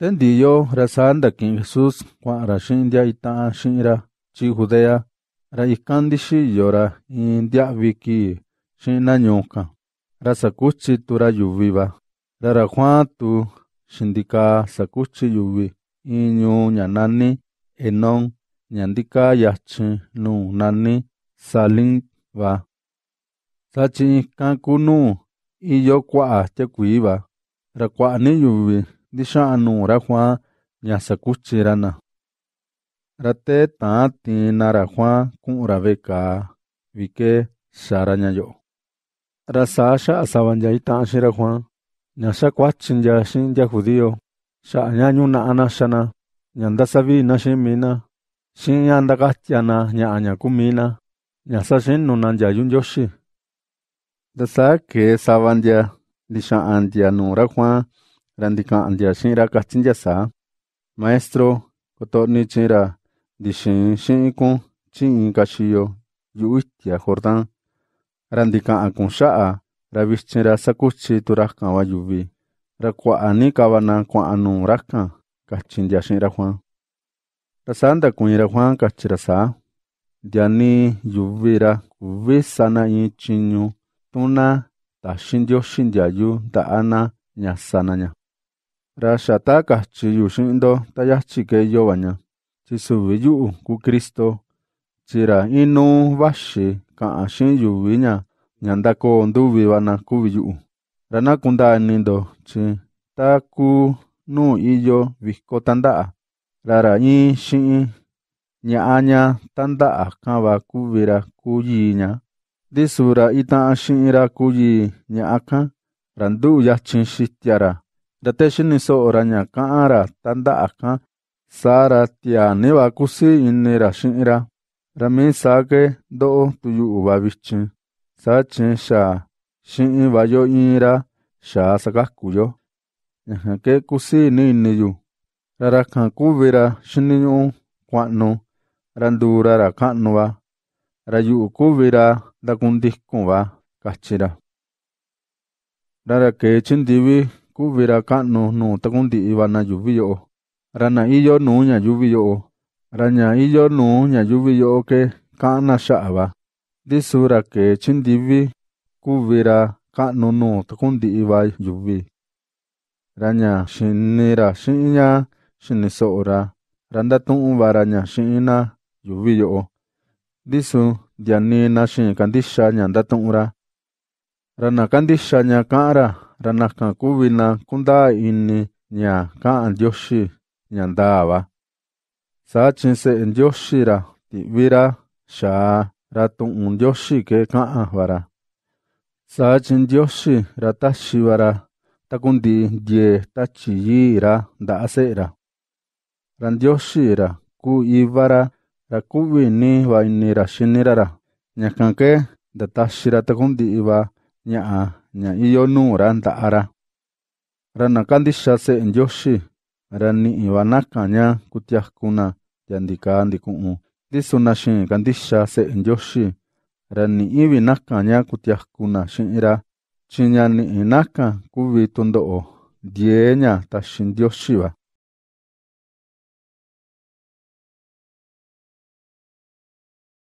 Tendiyo rasanta kin Jesús kua'ra xindia ita'a xí'ra chi Judea ra ikandixi yora in dia'viki xina ñuka ra sakuchi tu ra yuviva ra rajuan tu shindika sakuchi yuvi in ñuu ñanani nyandika ñandika yachin nu nani salin va sachi ika'an ku nu iyo kua'a tekuiva ra kua'ani yuvi Dixa'anurajuan ñasa-kuchirana. Raté taan ra juan ku'ra be kaa bike xara ñayo'o. Rasáaxa asabanyaa ra juan ñaxa kuachinyaa xin'ya judío xa'añá ñuna'ana xana ña ximina xin'ya ndakatyiana ña'aña kumina ñasa kee sava yoxi. Ndasáa ke nuu ra juan Randika randika'andia chi'ira katsintia sa maestro kotóni chi'ira ndixin xi'in kun chi'in kaxiyo yu'uitia ya, Jordán randika'a kun xa'a ravixchinra sakuchi kawa yuvi kwa anu rak'a kachintia chi'ira Juan rasánta kunira Juan kachira sa ndianí yuvira kuvi sana in chiñu tuna taxin ntioxi ntiayu nta'ana ñasanaña ra ka chi yu Raxa takajchi yuxindo tayajchikeyo baña, chisuvi yu'u ku kristo; chi ra ka yu Cristo, chira inuu vaxi ka'a xi yuvi ña ñandakoo nduvivana nda yu'u, ranakundaanindo chi ta ku nuu iyo vijko tanda'a, rara in xi'i ña'aña tanda'a ka kuvira ku ku yi di yiiña, ndisura ita'a xi'ira ku yi yii ka, ra ndu ya shi yachin ra. Datexini so oraña ka'anra tanda'aka saara tianíva kusíinira chi'ira rami saake ndo'o tuyu'uva bichi sache xaa chi'in bayo i'ira xaa sakajkuyo ra kusíini iniyu rarakã kuvira chiniñu'ũ kua'nu randurara ka'nuva rayu'u kuvira ndakundijkuvá kachira rarakee chindivi kuvira ka'nu nuu takunti'i va nayuvi yo'o ra na'íyo nuu ñayuvi yo'o ra ña'íyo nuu ñayuvi yo'o ke ka'na xa'va ndisu ra kee chindivi kuvira ka'nu nuu takunti'i va yuvi ra ña xini ra xi'i ña xiniso'o ra ra ntatu'u va ra ña xi'ina yuvi yo'o ndisu ntianina xi'in kantixa ña ntatu'u ra ra na kantixa ña ka'an ra ranaka kuvina kunda inni nya ka andyoshi nyandava sa chinse andyoshi ra ti vira sha ratu undyoshi ke ka vara sa chindyoshi ratashi vara takundi die tachiyi ra da asera randyoshi ra ku ivara ra kuvini va inni ra shinira ra nyakanke datashira takundi iva ña'a ña iyonuura nta'a ra ra ra na ndioxi va ranakandixase ndyoxi rani'íva nakaña kutiajkuna yandikaa ndiku'u na xe'en kandixa se'e ndyoxi rani'ívi nakaña kutiajkuna xi'ira chiñani'ínaka kuvi tundo'o ña taxi ndioxi va